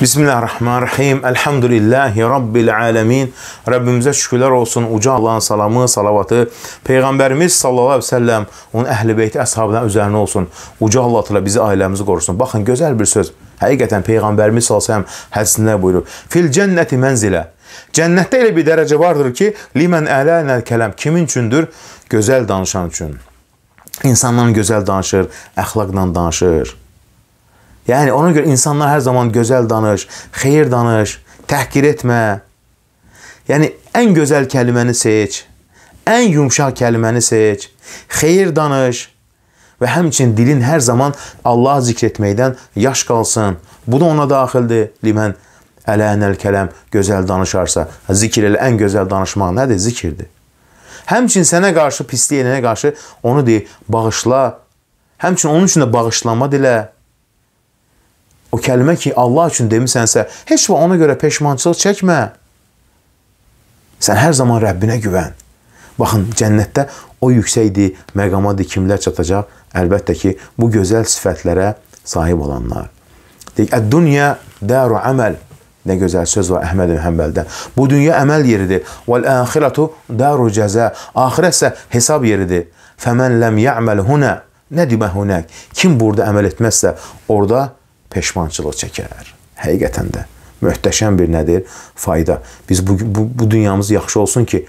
Bismillahirrahmanirrahim. Elhamdülillahi Rabbil alemin. Rəbbimizə şükürlər olsun. Uca Allahın salamı, salavatı Peyğəmbərimiz sallallahu aleyhi ve sellem onun əhl-i beyti əshabına üzərinə olsun. Uca Allah təala bizi ailəmizi qorusun. Baxın gözəl bir söz. Həqiqətən Peyğəmbərimiz sallallahu aleyhi ve sellem hədisində buyurub. Fil cənnəti mənzilə. Cənnətdə elə bir dərəcə vardır ki, limən ələnəl kələm kimin üçündür? Gözəl danışan üçün. İnsandan gözəl danışır, əxlaqla danışır. Yəni ona görə insanlar hər zaman gözəl danış, xeyir danış, təhqir etmə. Yəni ən gözəl kəlməni seç. Ən yumşaq kəlməni seç. Xeyir danış və həmçinin dilin hər zaman Allah zikr etməkdən yaş qalsın. Bu da ona daxildir. Limən ələ ənəl kələm gözəl danışarsa, zikr elə ən gözəl danışmaq nədir? Zikirdir. Həmçinin sənə qarşı pislik elənə qarşı onu deyir, bağışla. Həmçinin onun üçün də bağışlanma dilə. O kəlmə ki, Allah üçün demisənsə, heç və ona görə peşmançılıq çəkmə. Sən hər zaman Rəbbinə güvən. Baxın, cənnətdə o yüksəkdir, məqamadır, kimlər çatacaq? Əlbəttə ki, bu gözəl sifətlərə sahib olanlar. Deyək, əd-dünya dəru əməl. Nə gözəl söz var Əhməd ibn Həmbəldə. Bu dünya əməl yeridir. Vəl-əxirətu dəru cəzə. Axirət isə hesab yeridir. Fəmən ləm yə'məl hunə. Nə demək hunək? Kim burada əməl etməzsə, orada peşmançılıq çəkər. Həqiqətən də möhtəşəm bir nədir? Fayda. Biz bu, bu, bu dünyamız yaxşı olsun ki,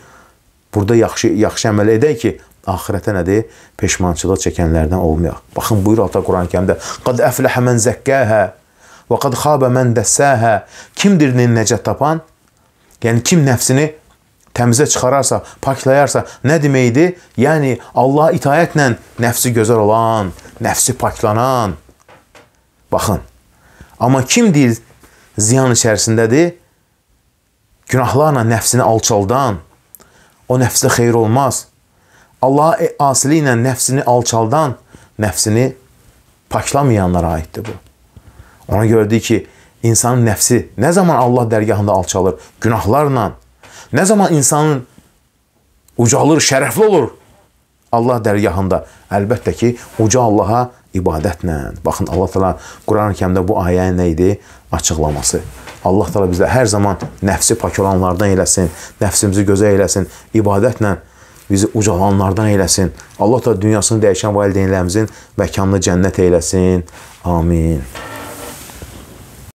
burada yaxşı, yaxşı əməl edək ki, axirətə nədir? Peşmançılıq çəkənlərdən olmayaq. Baxın, buyur Allah Quran-ı Kərimdə, "Qad əfləhə men zəkkəhə və qad xabə men dəssəhə." Kimdir necət tapan? Yəni kim nəfsini təmizə çıxararsa, paklayarsa, nə deməkdir? Yəni Allah itayətlə nəfsi gözəl olan, nəfsi paklanan. Baxın, Amma kim dil ziyan içərisindədir? Günahlarla nəfsini alçaldan, o nəfsə xeyir olmaz. Allaha e, asili ilə nəfsini alçaldan, nəfsini paklamayanlara aiddir bu. Ona görə deyir ki, insanın nəfsi nə zaman Allah dərgahında alçalır? Günahlarla. Nə zaman insanın ucalır, şərəfli olur? Allah dərgahında əlbəttə ki, uca Allaha ibadətlə. Baxın, Allah təala Quran-ı Kərimdə bu ayəyə nə idi? Açıqlaması. Allah təala bizə hər zaman nəfsi pak olanlardan eləsin, nəfsimizi gözə eləsin, ibadətlə bizi ucalanlardan eləsin. Allah da dünyasını dəyişən valideynlərimizin məkanını cənnət eləsin. Amin.